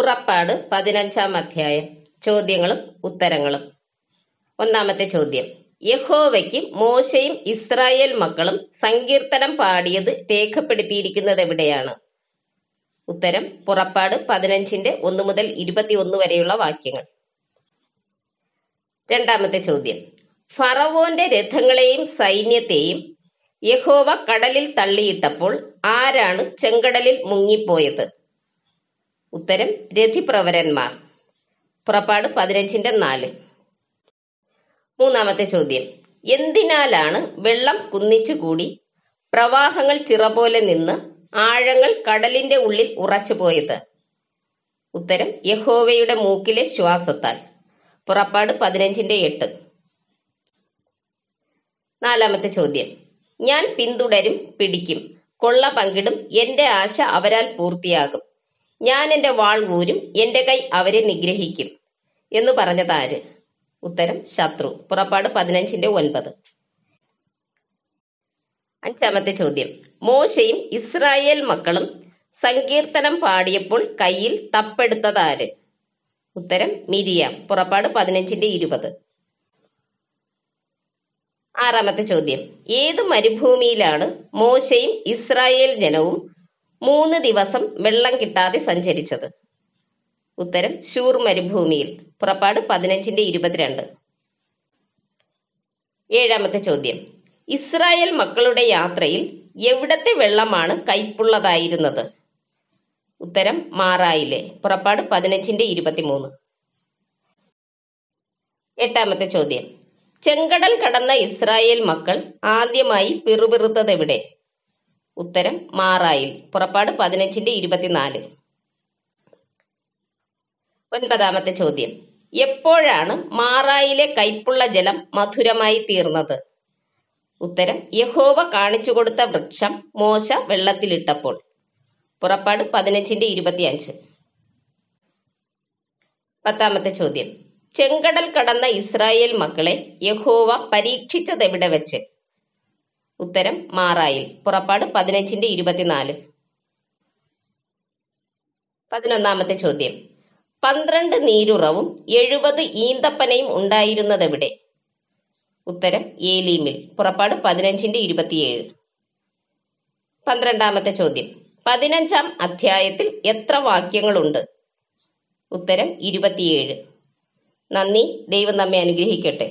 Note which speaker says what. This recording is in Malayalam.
Speaker 1: പുറപ്പാട് പതിനഞ്ചാം അധ്യായം ചോദ്യങ്ങളും ഉത്തരങ്ങളും ഒന്നാമത്തെ ചോദ്യം യഹോവയ്ക്ക് മോശയും ഇസ്രായേൽ മക്കളും സങ്കീർത്തനം പാടിയത് രേഖപ്പെടുത്തിയിരിക്കുന്നത് എവിടെയാണ് ഉത്തരം പുറപ്പാട് പതിനഞ്ചിന്റെ ഒന്ന് മുതൽ ഇരുപത്തിയൊന്ന് വരെയുള്ള വാക്യങ്ങൾ രണ്ടാമത്തെ ചോദ്യം ഫറവോന്റെ രഥങ്ങളെയും സൈന്യത്തെയും യഹോവ കടലിൽ തള്ളിയിട്ടപ്പോൾ ആരാണ് ചെങ്കടലിൽ മുങ്ങിപ്പോയത് ഉത്തരം രഥിപ്രവരന്മാർ പുറപ്പാട് പതിനഞ്ചിന്റെ നാല് മൂന്നാമത്തെ ചോദ്യം എന്തിനാലാണ് വെള്ളം കുന്നിച്ചുകൂടി പ്രവാഹങ്ങൾ ചിറ പോലെ നിന്ന് ആഴങ്ങൾ കടലിന്റെ ഉള്ളിൽ പോയത് ഉത്തരം യഹോവയുടെ മൂക്കിലെ ശ്വാസത്താൽ പുറപ്പാട് പതിനഞ്ചിന്റെ എട്ട് നാലാമത്തെ ചോദ്യം ഞാൻ പിന്തുടരും പിടിക്കും കൊള്ള പങ്കിടും എന്റെ ആശ അവരാൽ പൂർത്തിയാകും ഞാൻ എന്റെ വാൾ ഊരും എന്റെ കൈ അവരെ നിഗ്രഹിക്കും എന്ന് പറഞ്ഞതാര് ഉത്തരം ശത്രു പുറപ്പാട് പതിനഞ്ചിന്റെ ഒൻപത് അഞ്ചാമത്തെ ചോദ്യം മോശയും ഇസ്രായേൽ മക്കളും സങ്കീർത്തനം പാടിയപ്പോൾ കയ്യിൽ തപ്പെടുത്തതാര് ഉത്തരം മിരിയാം പുറപ്പാട് പതിനഞ്ചിന്റെ ഇരുപത് ആറാമത്തെ ചോദ്യം ഏത് മരുഭൂമിയിലാണ് മോശയും ഇസ്രായേൽ ജനവും മൂന്ന് ദിവസം വെള്ളം കിട്ടാതെ സഞ്ചരിച്ചത് ഉത്തരം ശൂർ മരുഭൂമിയിൽ പുറപ്പാട് പതിനഞ്ചിന്റെ ഇരുപത്തിരണ്ട് ഏഴാമത്തെ ചോദ്യം ഇസ്രായേൽ മക്കളുടെ യാത്രയിൽ എവിടത്തെ വെള്ളമാണ് കൈപ്പുള്ളതായിരുന്നത് ഉത്തരം മാറായിലെ പുറപ്പാട് പതിനഞ്ചിന്റെ ഇരുപത്തിമൂന്ന് എട്ടാമത്തെ ചോദ്യം ചെങ്കടൽ കടന്ന ഇസ്രായേൽ മക്കൾ ആദ്യമായി എവിടെ ഉത്തരം മാറായിൽ പുറപ്പാട് പതിനഞ്ചിന്റെ ഇരുപത്തിനാല് ഒൻപതാമത്തെ ചോദ്യം എപ്പോഴാണ് മാറായിലെ കൈപ്പുള്ള ജലം മധുരമായി തീർന്നത് ഉത്തരം യഹോവ കാണിച്ചു കൊടുത്ത വൃക്ഷം മോശ വെള്ളത്തിലിട്ടപ്പോൾ പുറപ്പാട് പതിനഞ്ചിന്റെ ഇരുപത്തിയഞ്ച് പത്താമത്തെ ചോദ്യം ചെങ്കടൽ കടന്ന ഇസ്രായേൽ മക്കളെ യഹോവ പരീക്ഷിച്ചതെവിടെ വെച്ച് ഉത്തരം മാറായിൽ പുറപ്പാട് പതിനഞ്ചിന്റെ ഇരുപത്തിനാല് പതിനൊന്നാമത്തെ ചോദ്യം പന്ത്രണ്ട് നീരുറവും എഴുപത് ഈന്തപ്പനയും ഉണ്ടായിരുന്നതെവിടെ ഉത്തരം ഏലീമിൽ പുറപ്പാട് പതിനഞ്ചിന്റെ ഇരുപത്തിയേഴ് പന്ത്രണ്ടാമത്തെ ചോദ്യം പതിനഞ്ചാം അധ്യായത്തിൽ എത്ര വാക്യങ്ങളുണ്ട് ഉത്തരം ഇരുപത്തിയേഴ് നന്ദി ദൈവം നമ്മെ അനുഗ്രഹിക്കട്ടെ